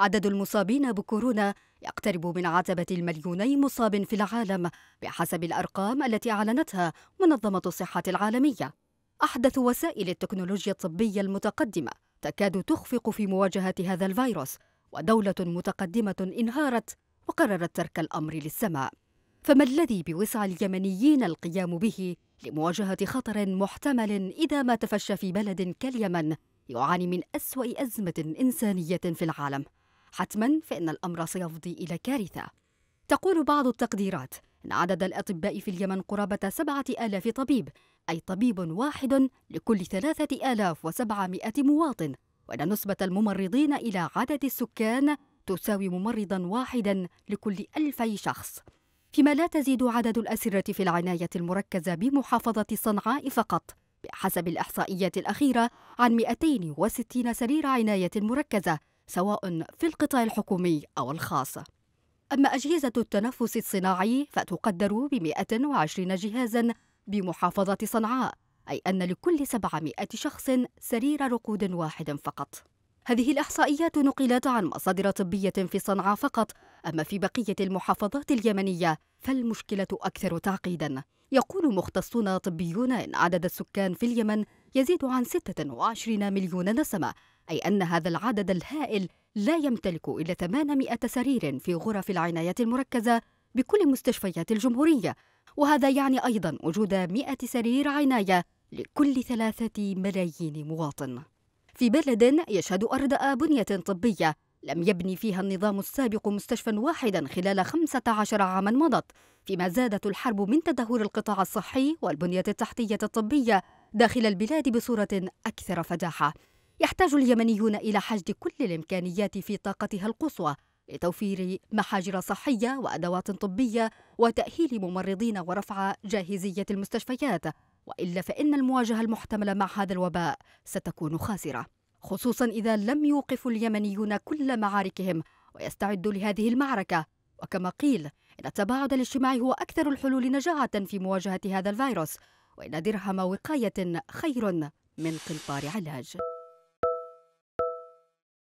عدد المصابين بكورونا يقترب من عتبة المليوني مصاب في العالم بحسب الأرقام التي أعلنتها منظمة الصحة العالمية أحدث وسائل التكنولوجيا الطبية المتقدمة تكاد تخفق في مواجهة هذا الفيروس ودولة متقدمة انهارت وقررت ترك الأمر للسماء فما الذي بوسع اليمنيين القيام به لمواجهة خطر محتمل إذا ما تفشى في بلد كاليمن يعاني من أسوأ أزمة إنسانية في العالم حتما فإن الأمر سيفضي إلى كارثة تقول بعض التقديرات إن عدد الأطباء في اليمن قرابة سبعة آلاف طبيب أي طبيب واحد لكل ثلاثة آلاف وسبعمائة مواطن وأن نسبة الممرضين إلى عدد السكان تساوي ممرضا واحدا لكل ألفي شخص فيما لا تزيد عدد الأسرة في العناية المركزة بمحافظة صنعاء فقط بحسب الإحصائيات الأخيرة عن 260 سرير عناية مركزة سواء في القطاع الحكومي أو الخاص أما أجهزة التنفس الصناعي فتقدر ب 120 جهازا بمحافظة صنعاء أي أن لكل 700 شخص سرير رقود واحد فقط هذه الإحصائيات نقلت عن مصادر طبية في صنعاء فقط أما في بقية المحافظات اليمنية فالمشكلة أكثر تعقيدا يقول مختصون طبيون إن عدد السكان في اليمن يزيد عن 26 مليون نسمة أي أن هذا العدد الهائل لا يمتلك إلا 800 سرير في غرف العناية المركزة بكل مستشفيات الجمهورية وهذا يعني أيضا وجود 100 سرير عناية لكل ثلاثة ملايين مواطن في بلد يشهد أردأ بنية طبية لم يبني فيها النظام السابق مستشفى واحدا خلال 15 عاما مضت فيما زادت الحرب من تدهور القطاع الصحي والبنية التحتية الطبية داخل البلاد بصورة أكثر فجاحة يحتاج اليمنيون إلى حشد كل الإمكانيات في طاقتها القصوى لتوفير محاجر صحية وأدوات طبية وتأهيل ممرضين ورفع جاهزية المستشفيات وإلا فإن المواجهة المحتملة مع هذا الوباء ستكون خاسرة خصوصا إذا لم يوقف اليمنيون كل معاركهم ويستعدوا لهذه المعركة وكما قيل إن التباعد الاجتماعي هو أكثر الحلول نجاعة في مواجهة هذا الفيروس وإن درهم وقاية خير من قنطار علاج